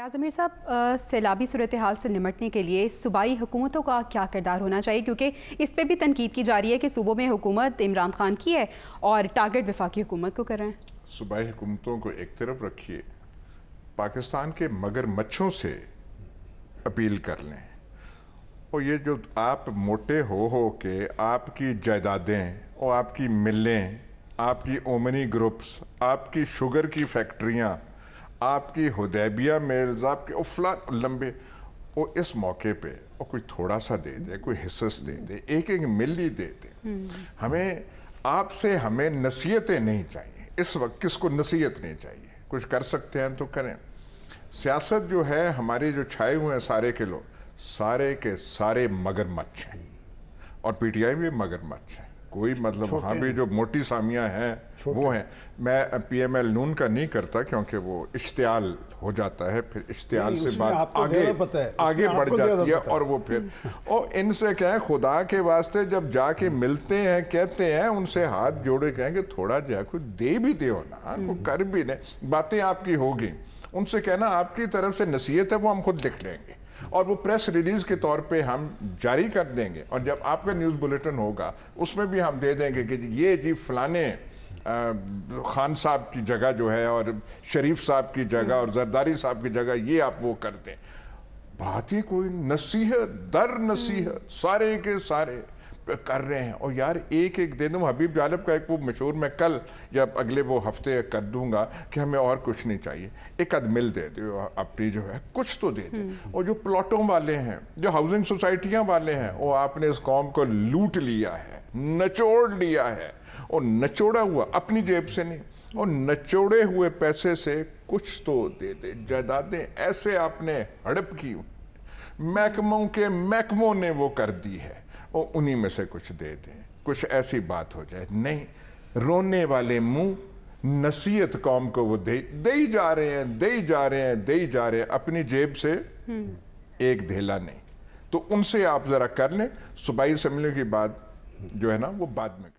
फयाज अमीर साहब सैलाबी सूरत हाल से निमटने के लिए सूबाई हुकूमतों का क्या किरदार होना चाहिए क्योंकि इस पर भी तनकीद की जा रही है कि सूबों में हुकूमत इमरान खान की है और टारगेट वफाकी हुकूमत को कर रहे हैं सूबाई हुकूमतों को एक तरफ रखिए पाकिस्तान के मगर मच्छों से अपील कर लें और ये जो आप मोटे हो हो के आपकी जायदादें और आपकी मिलें आपकी ओमनी ग्रुप्स आपकी शुगर की फैक्ट्रियाँ आपकी हदैबिया मेल्स आपके के उफला लंबे और इस मौके पे और कोई थोड़ा सा दे दे कोई हिस्स दे दे एक एक मिली दे दे हमें आपसे हमें नसीहतें नहीं चाहिए इस वक्त किसको नसीहत नहीं चाहिए कुछ कर सकते हैं तो करें सियासत जो है हमारे जो छाए हुए हैं सारे के लोग सारे के सारे मगरमच्छ हैं और पीटीआई भी मगरमच्छ है कोई मतलब वहाँ भी जो मोटी सामियाँ हैं वो हैं मैं पी एम एल नून का नहीं करता क्योंकि वो इश्तियाल हो जाता है फिर इश्तियाल से बात आगे आगे बढ़ जाती है और वो फिर और इनसे कहें खुदा के वास्ते जब जाके मिलते हैं कहते हैं उनसे हाथ जोड़े कहें कि थोड़ा जो है कुछ दे भी दे ना हम्म। कुछ कर भी दें बातें आपकी होगी उनसे कहना आपकी तरफ से नसीहत है वो हम खुद लिख लेंगे और वो प्रेस रिलीज के तौर पे हम जारी कर देंगे और जब आपका न्यूज़ बुलेटिन होगा उसमें भी हम दे देंगे कि ये जी फलाने खान साहब की जगह जो है और शरीफ साहब की जगह और जरदारी साहब की जगह ये आप वो कर दें बात ही कोई नसीहत दर नसीहत सारे के सारे कर रहे हैं और यार एक एक दे दूँ हबीब जालब का एक वो मशहूर मैं कल या अगले वो हफ्ते कर दूंगा कि हमें और कुछ नहीं चाहिए एक अद मिल दे दो अपनी जो है कुछ तो दे दे हम्म। और जो प्लॉटों वाले हैं जो हाउसिंग सोसाइटियाँ वाले हैं वो आपने इस कॉम को लूट लिया है नचोड़ लिया है और नचोड़ा हुआ अपनी जेब से नहीं और नचोड़े हुए पैसे से कुछ तो दे दे जायदादें ऐसे आपने हड़प की महकमों के महकमों ने वो कर दी है और उन्हीं में से कुछ दे दें कुछ ऐसी बात हो जाए नहीं रोने वाले मुंह नसीहत कौम को वो दे दे ही जा रहे हैं दे ही जा रहे हैं दे ही जा रहे हैं अपनी जेब से एक धेला नहीं तो उनसे आप ज़रा कर लें सुबह असम्बली की बात जो है ना वो बाद में